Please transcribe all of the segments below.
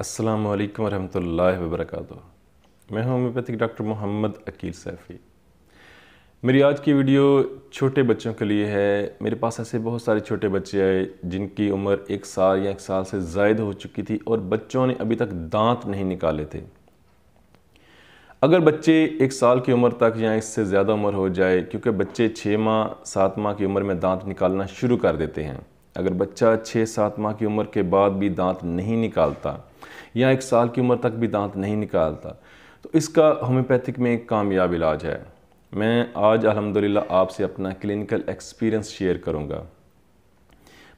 अस्सलाम वालेकुम रहमतुल्लाहि व बरकातहू मैं होम्योपैथिक डॉक्टर मोहम्मद अकील सैफ़ी मेरी आज की वीडियो छोटे बच्चों के लिए है मेरे पास ऐसे बहुत सारे छोटे बच्चे आए जिनकी उम्र एक साल या एक साल से जायद हो चुकी थी और बच्चों ने अभी तक दांत नहीं निकाले थे अगर बच्चे एक साल की उम्र तक या इससे ज़्यादा उम्र हो जाए क्योंकि बच्चे छः माह सात माह की उम्र में दांत निकालना शुरू कर देते हैं अगर बच्चा छः सात माह की उम्र के बाद भी दांत नहीं निकालता या एक साल की उम्र तक भी दांत नहीं निकालता तो इसका होम्योपैथिक में एक कामयाब इलाज है मैं आज अलहमदिल्ला आपसे अपना क्लिनिकल एक्सपीरियंस शेयर करूँगा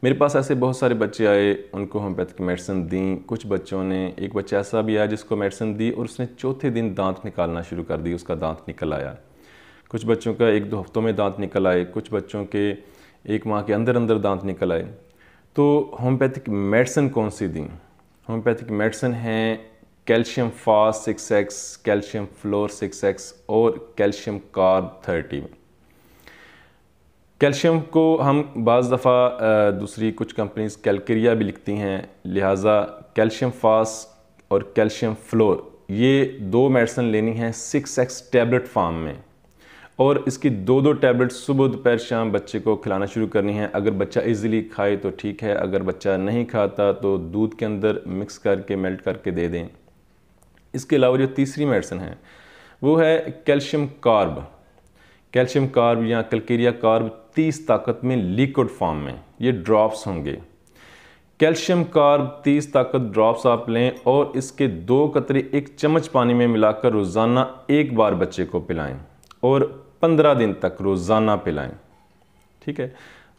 मेरे पास ऐसे बहुत सारे बच्चे आए उनको होम्योपैथिक मेडिसिन दी कुछ बच्चों ने एक बच्चा ऐसा भी आया जिसको मेडिसिन दी और उसने चौथे दिन दांत निकालना शुरू कर दी उसका दांत निकल आया कुछ बच्चों का एक दो हफ्तों में दांत निकल आए कुछ बच्चों के एक माह के अंदर अंदर दांत निकल आए तो होम्योपैथिक मेडिसिन कौन सी दी होम्योपैथिक मेडिसिन हैं calcium phos six X calcium fluor six X और कैल्शियम कार्ब थर्टी कैल्शियम को हम बज़ दफ़ा दूसरी कुछ कंपनीज कैलक्रिया भी लिखती हैं लिहाजा कैल्शियम फास और कैल्शियम फ्लोर ये दो मेडिसिन लेनी है सिक्स एक्स टैबलेट फार्म में और इसकी दो दो टैबलेट सुबह दोपहर शाम बच्चे को खिलाना शुरू करनी है अगर बच्चा इजीली खाए तो ठीक है अगर बच्चा नहीं खाता तो दूध के अंदर मिक्स करके मेल्ट करके दे दें इसके अलावा जो तीसरी मेडिसिन है वो है कैल्शियम कार्ब कैल्शियम कार्ब या कलकेरिया कार्ब तीस ताकत में लिक्विड फॉर्म में ये ड्रॉप्स होंगे कैल्शियम कार्ब 30 ताकत ड्रॉप्स आप लें और इसके दो कतरे एक चम्मच पानी में मिलाकर रोज़ाना एक बार बच्चे को पिलाएं और पंद्रह दिन तक रोज़ाना पिलाएं ठीक है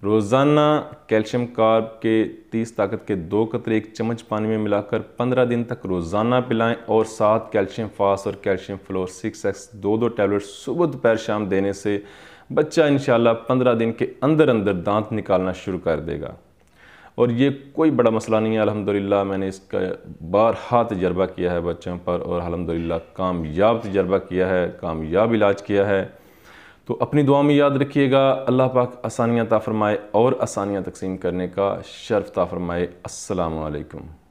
रोज़ाना कैल्शियम कार्ब के 30 ताकत के दो कतरे एक चम्मच पानी में मिलाकर 15 दिन तक रोज़ाना पिलाएं और साथ कैल्शियम फास और कैल्शियम फ्लोर सिक्स एक्स दो दो टैबलेट सुबह दोपहर शाम देने से बच्चा इन पंद्रह दिन के अंदर अंदर दांत निकालना शुरू कर देगा और ये कोई बड़ा मसला नहीं है अलहमदिल्ला मैंने इसका हाथ तजर्बा किया है बच्चों पर और अलहमदिल्ला कामयाब तजर्बा किया है कामयाब इलाज किया है तो अपनी दुआ में याद रखिएगा अल्लाह पाक आसानियाँ ताफ़रमाए और आसानियाँ तकसीम करने का शर्फ़ ताफ़रमाए असलकम